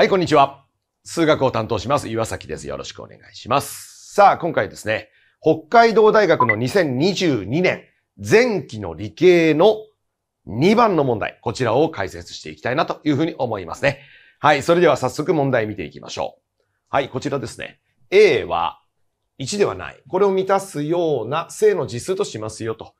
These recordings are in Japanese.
はい、こんにちは。数学を担当します、岩崎です。よろしくお願いします。さあ、今回ですね、北海道大学の2022年前期の理系の2番の問題、こちらを解説していきたいなというふうに思いますね。はい、それでは早速問題見ていきましょう。はい、こちらですね。A は1ではない。これを満たすような正の実数としますよと。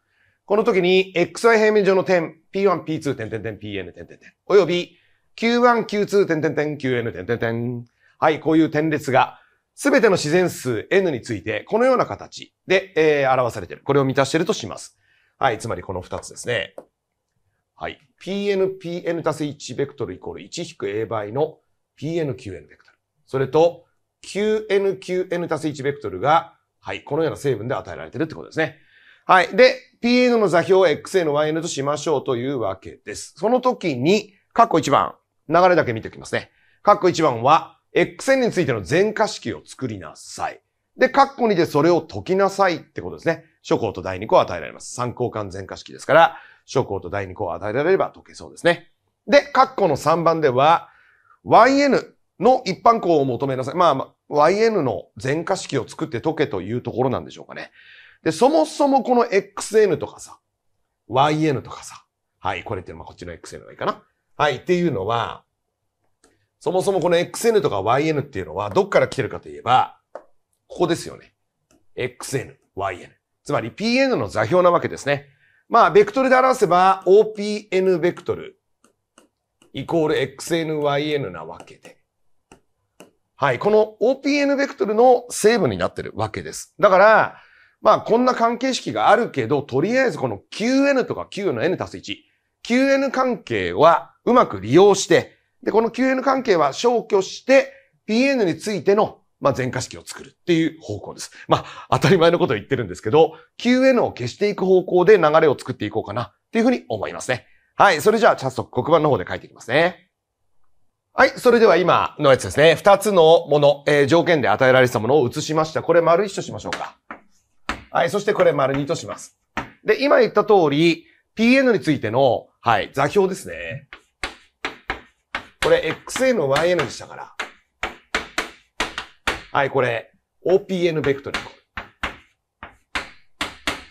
この時に、xi 平面上の点、p1、p2、点点点、pn、点点点、および Q1、Q2、点点点、Qn、点点点。はい、こういう点列が、すべての自然数 n について、このような形で、えー、表されている。これを満たしているとします。はい、つまりこの2つですね。はい。pn, pn 足す1ベクトルイコール 1-a 倍の pn, qn ベクトル。それと、qn, qn 足す1ベクトルが、はい、このような成分で与えられているってことですね。はい。で、pn の座標を xn, yn としましょうというわけです。その時に、括弧1番。流れだけ見ておきますね。カッコ1番は、xn についての全化式を作りなさい。で、カッコ2でそれを解きなさいってことですね。初項と第2項を与えられます。参考間全化式ですから、初項と第2項を与えられれば解けそうですね。で、カッコの3番では、yn の一般項を求めなさい。まあ、まあ、yn の全化式を作って解けというところなんでしょうかね。で、そもそもこの xn とかさ、yn とかさ、はい、これってまあこっちの xn がいいかな。はい。っていうのは、そもそもこの XN とか YN っていうのは、どっから来てるかといえば、ここですよね。XN、YN。つまり PN の座標なわけですね。まあ、ベクトルで表せば OPN ベクトルイコール XN、YN なわけで。はい。この OPN ベクトルの成分になってるわけです。だから、まあ、こんな関係式があるけど、とりあえずこの QN とか Q の N たす1。QN 関係はうまく利用して、で、この QN 関係は消去して、PN についての、まあ、全化式を作るっていう方向です。まあ、当たり前のことを言ってるんですけど、QN を消していく方向で流れを作っていこうかなっていうふうに思いますね。はい。それじゃあ、早速黒板の方で書いていきますね。はい。それでは今のやつですね。二つのもの、えー、条件で与えられてたものを移しました。これ丸一としましょうか。はい。そしてこれ丸二とします。で、今言った通り、PN についての、はい、座標ですね。これ XNYN でしたから。はい、これ OPN ベクトルイコール。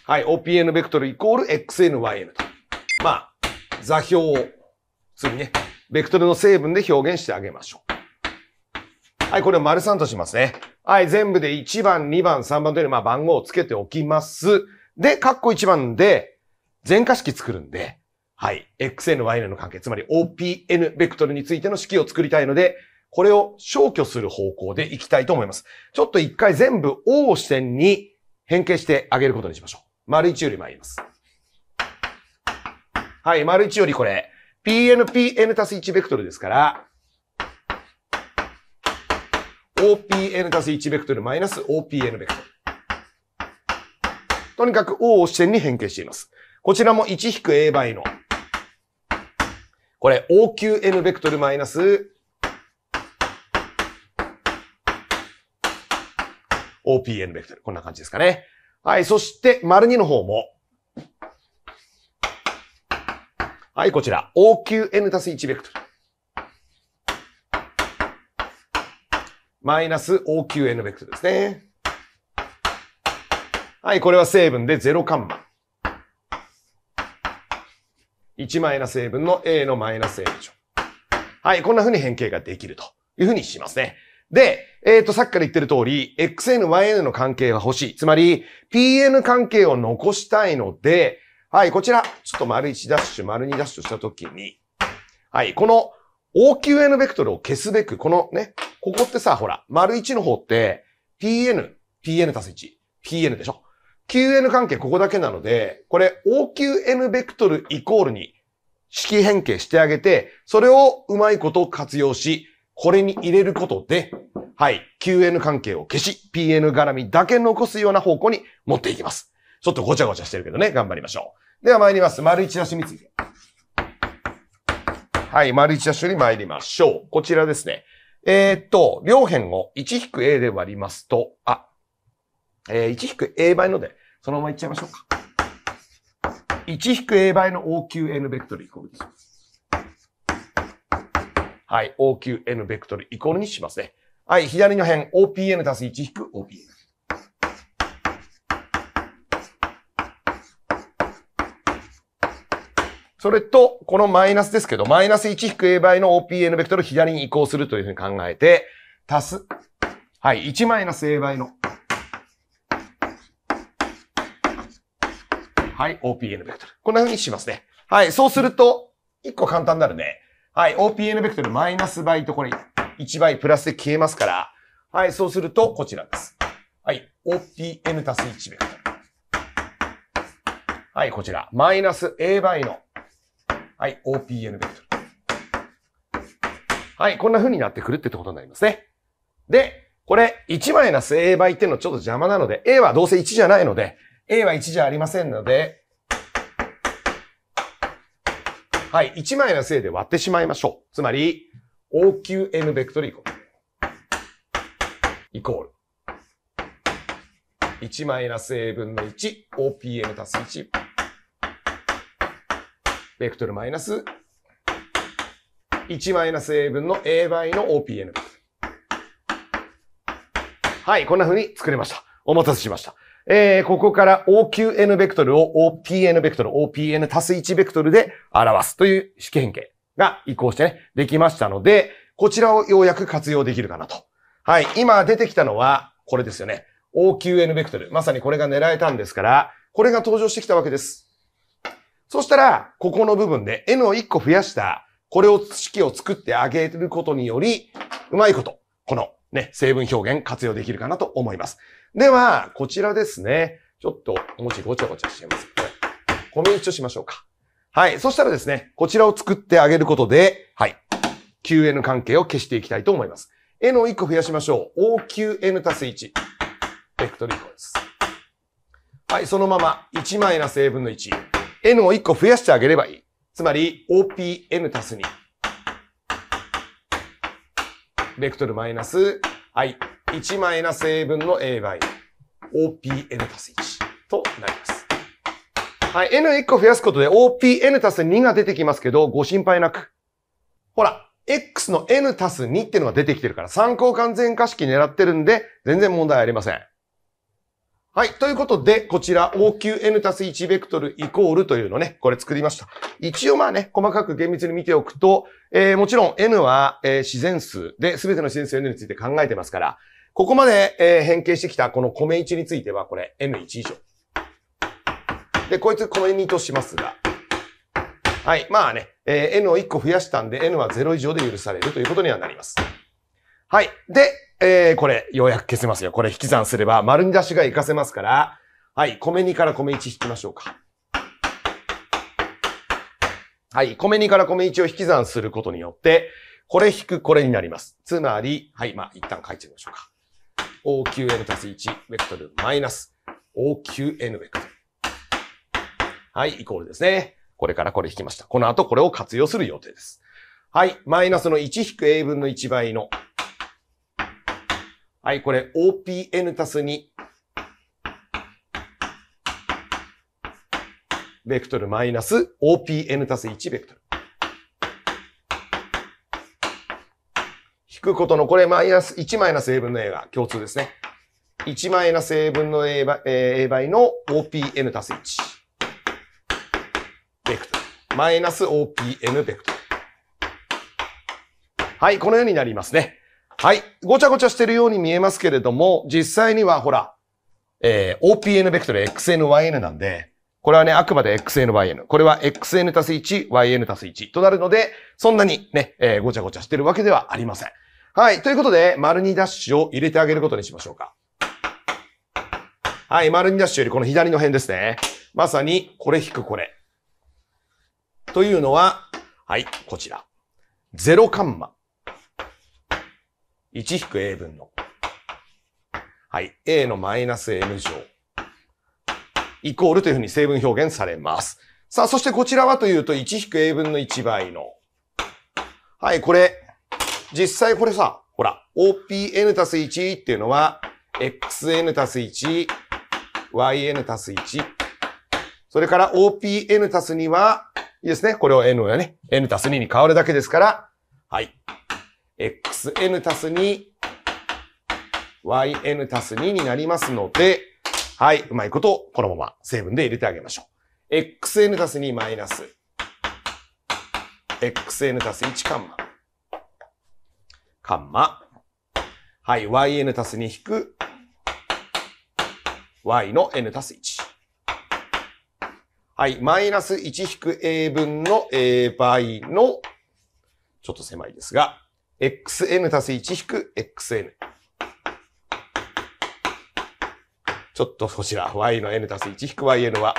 はい、OPN ベクトルイコール XNYN と。まあ、座標を、次ね、ベクトルの成分で表現してあげましょう。はい、これを丸3としますね。はい、全部で1番、2番、3番という、まあ、番号をつけておきます。で、カッコ1番で、全化式作るんで、はい。xn、yn の関係、つまり opn ベクトルについての式を作りたいので、これを消去する方向でいきたいと思います。ちょっと一回全部 O を視点に変形してあげることにしましょう。丸1より参ります。はい、丸1よりこれ、pn、pn たす1ベクトルですから、opn たす1ベクトルマイナス opn ベクトル。とにかく O を視点に変形しています。こちらも 1-A 倍のこれ OQN ベクトルマイナス OPN ベクトル。こんな感じですかね。はい。そして、丸2の方も。はい、こちら。OQN たす1ベクトル。マイナス OQN ベクトルですね。はい、これは成分で0カンマ。1マイナス a 分の a のマイナス a でしょ。はい、こんな風に変形ができるという風にしますね。で、えっ、ー、と、さっきから言ってる通り、xn、yn の関係が欲しい。つまり、pn 関係を残したいので、はい、こちら、ちょっと丸1ダッシュ、丸2ダッシュしたときに、はい、この OQN ベクトルを消すべく、このね、ここってさ、ほら、丸1の方って、pn、pn 足す1、pn でしょ QN 関係ここだけなので、これ OQN ベクトルイコールに式変形してあげて、それをうまいこと活用し、これに入れることで、はい、QN 関係を消し、PN 絡みだけ残すような方向に持っていきます。ちょっとごちゃごちゃしてるけどね、頑張りましょう。では参ります。丸一足しについて。はい、丸一足ッに参りましょう。こちらですね。えー、っと、両辺を 1-a で割りますと、あ、えー、1引く A 倍ので、そのままいっちゃいましょうか。1引く A 倍の OQN ベクトルイコールにします。はい、OQN ベクトルイコールにしますね。はい、左の辺、OPN 足す1引く OPN。それと、このマイナスですけど、マイナス1引く A 倍の OPN ベクトルを左に移行するというふうに考えて、足す。はい、1マイナス A 倍のはい。OPN ベクトル。こんな風にしますね。はい。そうすると、一個簡単になるね。はい。OPN ベクトルマイナス倍とこれ1倍プラスで消えますから。はい。そうすると、こちらです。はい。OPN たす1ベクトル。はい。こちら。マイナス A 倍の。はい。OPN ベクトル。はい。こんな風になってくるってことになりますね。で、これ、1マイナス A 倍っていうのちょっと邪魔なので、A はどうせ1じゃないので、A は1じゃありませんので、はい、1枚のせいで割ってしまいましょう。つまり、OQM ベクトルイコール。イコール。1マイナス A 分の1、OPM たす1。ベクトルマイナス、1マイナス A 分の A 倍の o p m はい、こんな風に作れました。お待たせしました。えー、ここから OQN ベクトルを OPN ベクトル、OPN 足す1ベクトルで表すという式変形が移行してね、できましたので、こちらをようやく活用できるかなと。はい。今出てきたのは、これですよね。OQN ベクトル。まさにこれが狙えたんですから、これが登場してきたわけです。そしたら、ここの部分で n を1個増やした、これを式を作ってあげることにより、うまいこと、このね、成分表現活用できるかなと思います。では、こちらですね。ちょっと、お餅ごちゃごちゃしています。これ。小麦としましょうか。はい。そしたらですね、こちらを作ってあげることで、はい。QN 関係を消していきたいと思います。N を1個増やしましょう。OQN たす1。ベクトルイコです。はい。そのまま、1マイナス A 分の1。N を1個増やしてあげればいい。つまり、OPN たす2。ベクトルマイナス、はい。1マイナス A 分の A 倍 OPN たす1となります。はい、N1 個増やすことで OPN たす2が出てきますけど、ご心配なく。ほら、X の N たす2ってのが出てきてるから、参考完全化式狙ってるんで、全然問題ありません。はい。ということで、こちら OQN たす1ベクトルイコールというのね、これ作りました。一応まあね、細かく厳密に見ておくと、えー、もちろん N は、えー、自然数で、すべての自然数 N について考えてますから、ここまで、えー、変形してきたこの米1については、これ N1 以上。で、こいつ米2としますが。はい。まあね、えー、N を1個増やしたんで、N は0以上で許されるということにはなります。はい。で、えー、これ、ようやく消せますよ。これ引き算すれば、丸に出しが活かせますから、はい。米2から米1引きましょうか。はい。米2から米1を引き算することによって、これ引くこれになります。つまり、はい。まあ、一旦書いてみましょうか。OQN たす1ベクトルマイナス OQN ベクトル。はい、イコールですね。これからこれ引きました。この後これを活用する予定です。はい、マイナスの1引く A 分の1倍の。はい、これ OPN たす2。ベクトルマイナス OPN たす1ベクトル。引くことの、これマイナス、1マイナス A 分の A が共通ですね。1マイナス A 分の A 倍 A 倍の OPN 足す1。ベクトル。マイナス OPN ベクトル。はい、このようになりますね。はい。ごちゃごちゃしてるように見えますけれども、実際にはほら、えー、OPN ベクトル XNYN なんで、これはね、あくまで XNYN。これは XN たす1、YN たす1となるので、そんなにね、えー、ごちゃごちゃしてるわけではありません。はい。ということで、丸2ダッシュを入れてあげることにしましょうか。はい。丸2ダッシュよりこの左の辺ですね。まさに、これ引くこれ。というのは、はい、こちら。0カンマ。1引く a 分の。はい。a のマイナス m 乗。イコールというふうに成分表現されます。さあ、そしてこちらはというと、1引く a 分の1倍の。はい、これ、実際これさ、ほら、OPN たす1っていうのは、XN たす1、YN たす1。それから OPN たす2は、いいですね。これを N をね、N たす2に変わるだけですから、はい。XN たす2、YN たす2になりますので、はい。うまいことをこのまま成分で入れてあげましょう。XN たす2マイナス、XN たす1カンマ。カンマ。はい、yn たす2引く y の n たす1。はい、マイナス1引く a 分の a 倍の、ちょっと狭いですが、xn たす1引く xn。ちょっとこちら、y の n たす1引く yn は、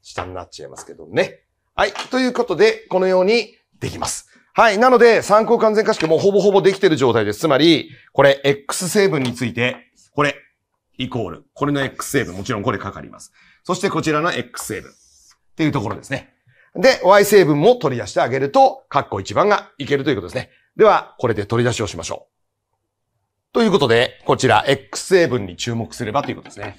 下になっちゃいますけどね。はい、ということで、このようにできます。はい。なので、参考完全化式もほぼほぼできてる状態です。つまり、これ、X 成分について、これ、イコール。これの X 成分、もちろんこれかかります。そしてこちらの X 成分。っていうところですね。で、Y 成分も取り出してあげると、カッコ1番がいけるということですね。では、これで取り出しをしましょう。ということで、こちら、X 成分に注目すればということですね。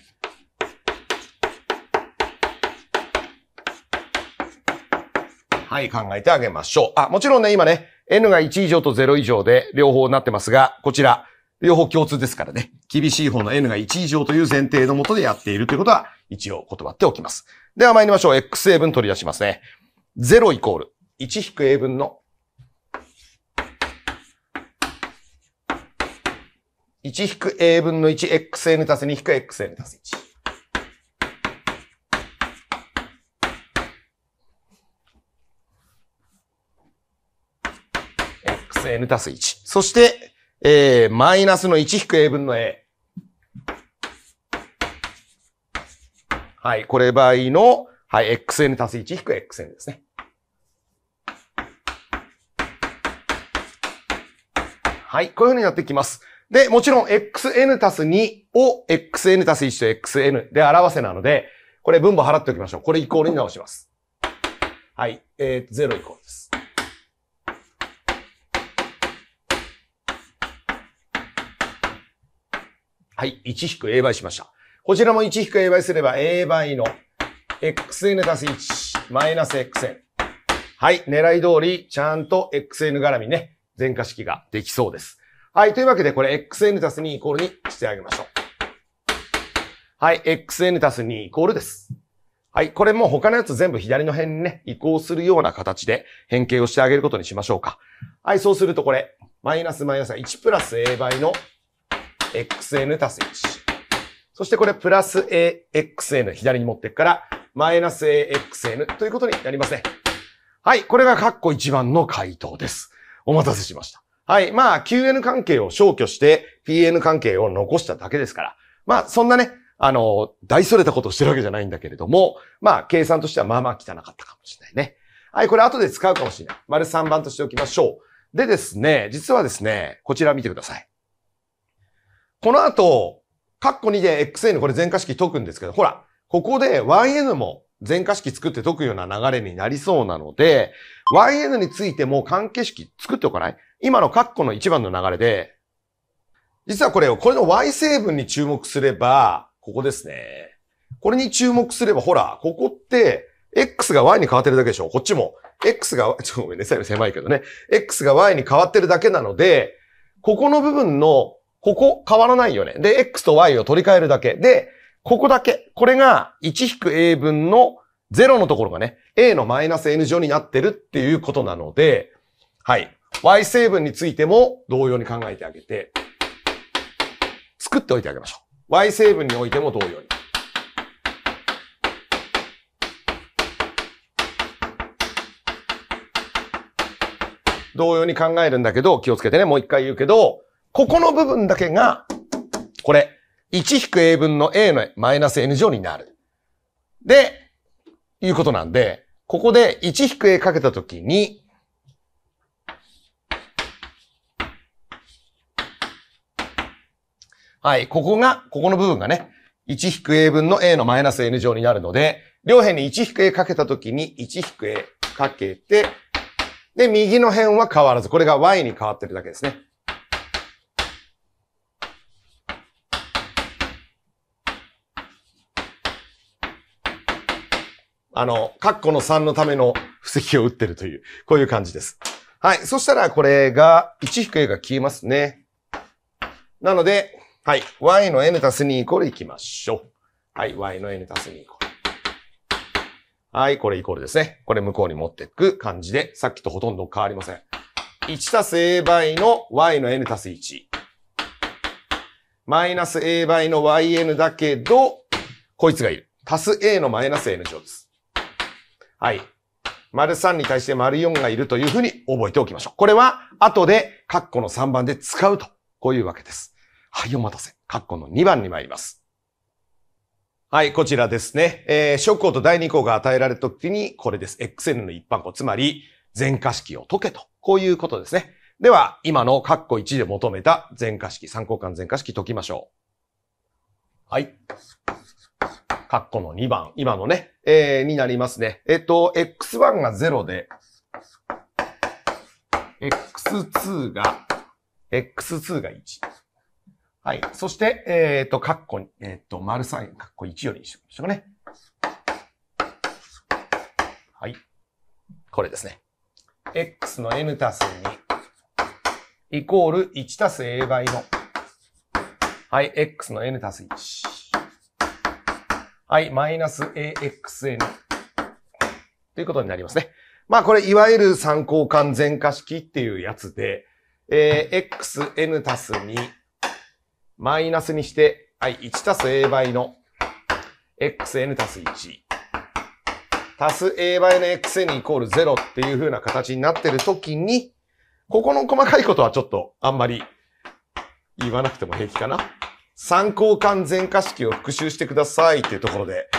はい、考えてあげましょう。あ、もちろんね、今ね、n が1以上と0以上で両方なってますが、こちら、両方共通ですからね。厳しい方の n が1以上という前提のもとでやっているということは、一応断っておきます。では参りましょう。x a 分取り出しますね。0イコール、1-a 分の、1-a 引く分の 1xn 足す 2-xn 足す1。n たす1。そして、えー、マイナスの1引く a 分の a。はい、これ場合の、はい、xn たす1引く xn ですね。はい、こういう風になってきます。で、もちろん xn たす2を xn たす1と xn で表せなので、これ分母払っておきましょう。これイコールに直します。はい、えー、0イコールです。はい、1引く A 倍しました。こちらも1引く A 倍すれば A 倍の xn たす1マイナス xn。はい、狙い通り、ちゃんと xn 絡みね、全化式ができそうです。はい、というわけでこれ xn たす2イコールにしてあげましょう。はい、xn たす2イコールです。はい。これも他のやつ全部左の辺にね、移行するような形で変形をしてあげることにしましょうか。はい。そうするとこれ、マイナスマイナス1プラス A 倍の xn たす1。そしてこれプラス axn 左に持っていくから、マイナス axn ということになりますね。はい。これがカッコ1番の回答です。お待たせしました。はい。まあ、qn 関係を消去して pn 関係を残しただけですから。まあ、そんなね、あの、大それたことをしてるわけじゃないんだけれども、まあ、計算としてはまあまあ汚かったかもしれないね。はい。これ後で使うかもしれない。丸3番としておきましょう。でですね、実はですね、こちら見てください。この後、カッコ2で XN これ全化式解くんですけど、ほら、ここで YN も全化式作って解くような流れになりそうなので、YN についても関係式作っておかない今のカッコの1番の流れで、実はこれを、これの Y 成分に注目すれば、ここですね。これに注目すれば、ほら、ここって、X が Y に変わってるだけでしょこっちも。X が、ちょっとごめんね、さい、狭いけどね。X が Y に変わってるだけなので、ここの部分のここ変わらないよね。で、X と Y を取り替えるだけ。で、ここだけ。これが 1-A 分の0のところがね、A のマイナス N 乗になってるっていうことなので、はい。Y 成分についても同様に考えてあげて、作っておいてあげましょう。Y 成分においても同様に。同様に考えるんだけど、気をつけてね、もう一回言うけど、ここの部分だけが、これ、1-a 分の a のマイナス n 乗になる。で、いうことなんで、ここで 1-a かけたときに、はい、ここが、ここの部分がね、1-a 分の a のマイナス n 乗になるので、両辺に 1-a かけたときに 1-a かけて、で、右の辺は変わらず、これが y に変わってるだけですね。あの、カッコの3のための布石を打ってるという、こういう感じです。はい。そしたら、これが、1引く a が消えますね。なので、はい。y の n たす2イコールいきましょう。はい。y の n たす2イコール。はい。これイコールですね。これ向こうに持っていく感じで、さっきとほとんど変わりません。1たす a 倍の y の n たす1。マイナス a 倍の yn だけど、こいつがいる。足す a のマイナス n 乗です。はい。丸3に対して丸4がいるというふうに覚えておきましょう。これは後でカッコの3番で使うと、こういうわけです。はい、お待たせ。カッコの2番に参ります。はい、こちらですね。えー、諸項と第2項が与えられた時に、これです。xn の一般項、つまり全化式を解けと、こういうことですね。では、今のカッコ1で求めた全化式、参考間全化式解きましょう。はい。カッコの2番、今のね、えー、になりますね。えっと、X1 が0で、X2 が、X2 が1。はい。そして、えー、っと、カッコ、えー、っと、丸3、カッコ1よりにしましょうね。はい。これですね。X の N たす2、イコール1たす A 倍の、はい、X の N たす1。はい、マイナス AXN ということになりますね。まあこれ、いわゆる参考間全化式っていうやつで、えー、xn たす2、マイナスにして、はい、1たす a 倍の xn たす1、足す a 倍の xn イコール0っていう風な形になってる時に、ここの細かいことはちょっとあんまり言わなくても平気かな。参考官全化式を復習してくださいっていうところで、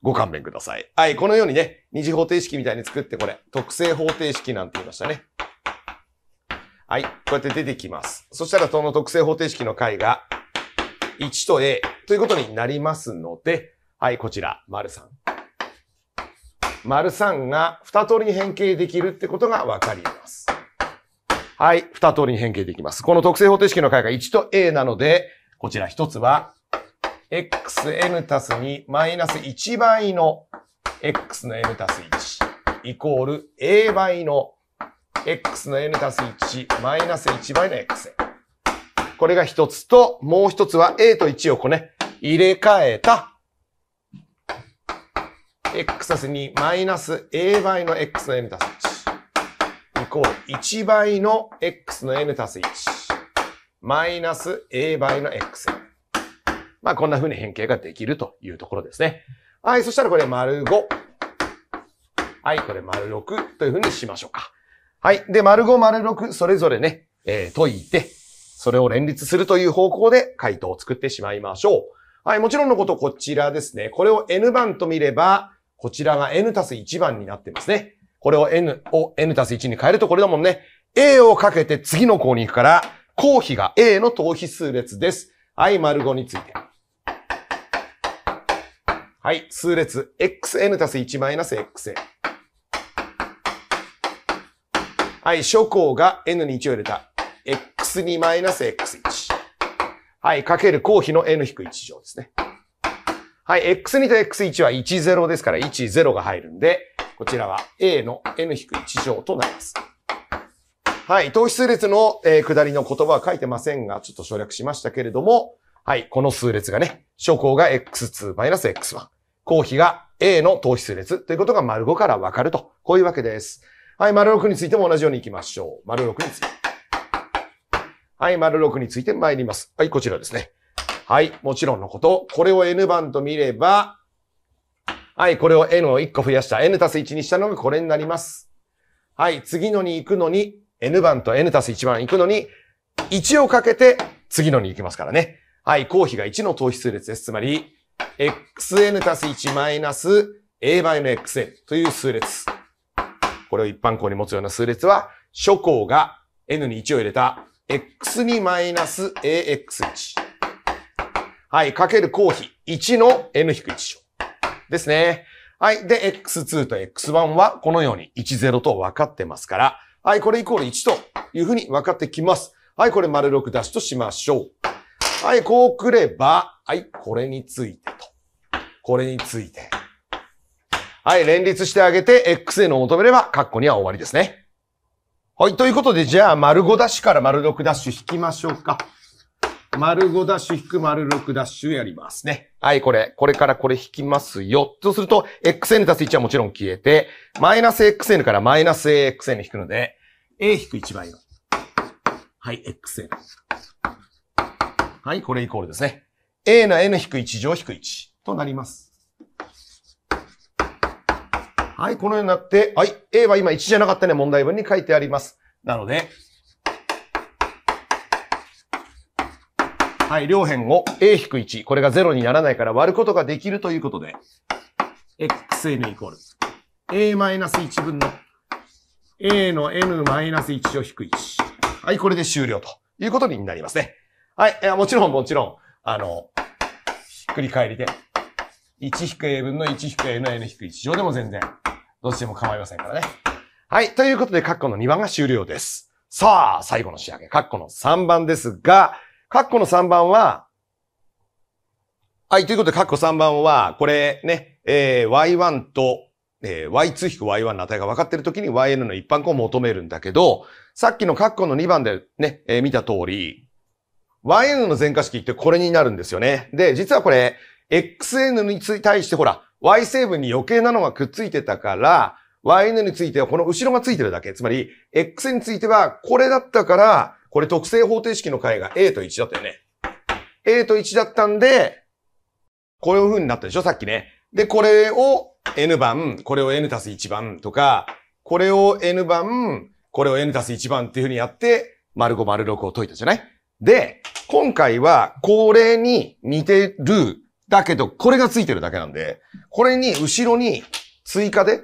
ご勘弁ください。はい、このようにね、二次方程式みたいに作って、これ、特性方程式なんて言いましたね。はい、こうやって出てきます。そしたら、その特性方程式の解が、1と A ということになりますので、はい、こちら、丸3。丸3が2通りに変形できるってことがわかります。はい、2通りに変形できます。この特性方程式の解が1と A なので、こちら一つは、xn たす2マイナス1倍の x の n たす1イコール a 倍の x の n たす1マイナス1倍の xn。これが一つと、もう一つは a と1をこうね、入れ替えた x たす2マイナス a 倍の x の n たす1イコール1倍の x の n たす1。マイナス a 倍の x。まあ、こんな風に変形ができるというところですね。はい、そしたらこれ丸5。はい、これ丸6という風にしましょうか。はい。で、丸5、丸6、それぞれね、えー、解いて、それを連立するという方向で回答を作ってしまいましょう。はい、もちろんのことこちらですね。これを n 番と見れば、こちらが n たす1番になってますね。これを n を n たす1に変えるとこれだもんね。a をかけて次の項に行くから、公費が A の等比数列です。はい、丸5について。はい、数列 xn たす1マイナス xn。はい、諸項が n に1を入れた x2 マイナス x1。はい、かける公費の n-1 乗ですね。はい、x2 と x1 は10ですから10が入るんで、こちらは a の n-1 乗となります。はい、等比数列の、えー、下りの言葉は書いてませんが、ちょっと省略しましたけれども、はい、この数列がね、初項が x2-x1、後比が A の等比数列ということが丸5からわかると、こういうわけです。はい、丸6についても同じように行きましょう。丸6について。はい、丸6について参ります。はい、こちらですね。はい、もちろんのこと、これを n 番と見れば、はい、これを n を1個増やした、n たす1にしたのがこれになります。はい、次のに行くのに、n 番と n たす1番行くのに、1をかけて次のに行きますからね。はい、公費が1の等比数列です。つまり、xn たす1マイナス a 倍の xn という数列。これを一般項に持つような数列は、初項が n に1を入れた x2 マイナス ax1。はい、かける公比1の n-1 ですね。はい。で、x2 と x1 はこのように10と分かってますから、はい、これイコール1というふうに分かってきます。はい、これ丸6ダッシュとしましょう。はい、こうくれば、はい、これについてと。これについて。はい、連立してあげて、x への求めれば、括弧には終わりですね。はい、ということで、じゃあ、丸5ダッシュから丸6ダッシュ引きましょうか。丸5ダッシュ引く丸6ダッシュやりますね。はい、これ。これからこれ引きますよ。とすると、xn 足す1はもちろん消えて、マイナス xn からマイナス axn 引くので、a 引く1倍はい、xn。はい、これイコールですね。a の n 引く1乗引く1となります。はい、このようになって、はい、a は今1じゃなかったね、問題文に書いてあります。なので、はい、両辺を a-1。これが0にならないから割ることができるということで、xn イコール a-1 分の a の n-1 を引く1。はい、これで終了ということになりますね。はい、いもちろんもちろん、あの、ひっくり返りで、1-a 分の 1-a の n-1 上でも全然、どっちでも構いませんからね。はい、ということで、カッコの2番が終了です。さあ、最後の仕上げ、カッコの3番ですが、カッコの3番は、はい、ということで、カッコ3番は、これね、えー、Y1 と、えー、Y2-Y1 の値が分かっているときに YN の一般項を求めるんだけど、さっきのカッコの2番でね、えー、見た通り、YN の全化式ってこれになるんですよね。で、実はこれ、XN に対してほら、Y 成分に余計なのがくっついてたから、YN についてはこの後ろがついてるだけ。つまり、X についてはこれだったから、これ特性方程式の解が A と1だったよね。A と1だったんで、こういう風になったでしょさっきね。で、これを N 番、これを N たす1番とか、これを N 番、これを N たす1番っていう風にやって、丸5丸6を解いたじゃないで、今回はこれに似てる、だけどこれがついてるだけなんで、これに後ろに追加で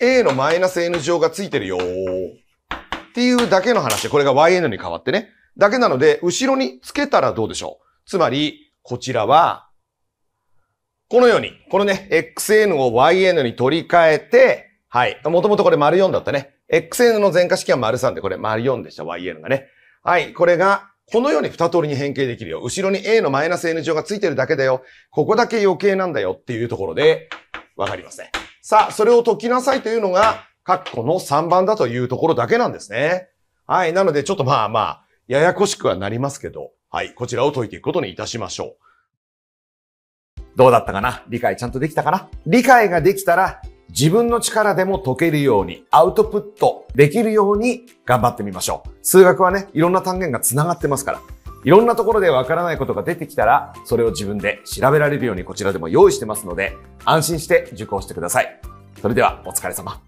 A のマイナス N 乗がついてるよー。っていうだけの話。これが YN に変わってね。だけなので、後ろにつけたらどうでしょう。つまり、こちらは、このように、このね、xn を yn に取り替えて、はい。もともとこれ丸4だったね。xn の全化式は丸3で、これ丸4でした、yn がね。はい。これが、このように二通りに変形できるよ。後ろに a のマイナス n 乗がついてるだけだよ。ここだけ余計なんだよっていうところで、わかりますね。さあ、それを解きなさいというのが、カッコの3番だというところだけなんですね。はい。なので、ちょっとまあまあ、ややこしくはなりますけど、はい。こちらを解いていくことにいたしましょう。どうだったかな理解ちゃんとできたかな理解ができたら、自分の力でも解けるように、アウトプットできるように頑張ってみましょう。数学はね、いろんな単元が繋がってますから。いろんなところでわからないことが出てきたら、それを自分で調べられるようにこちらでも用意してますので、安心して受講してください。それではお疲れ様。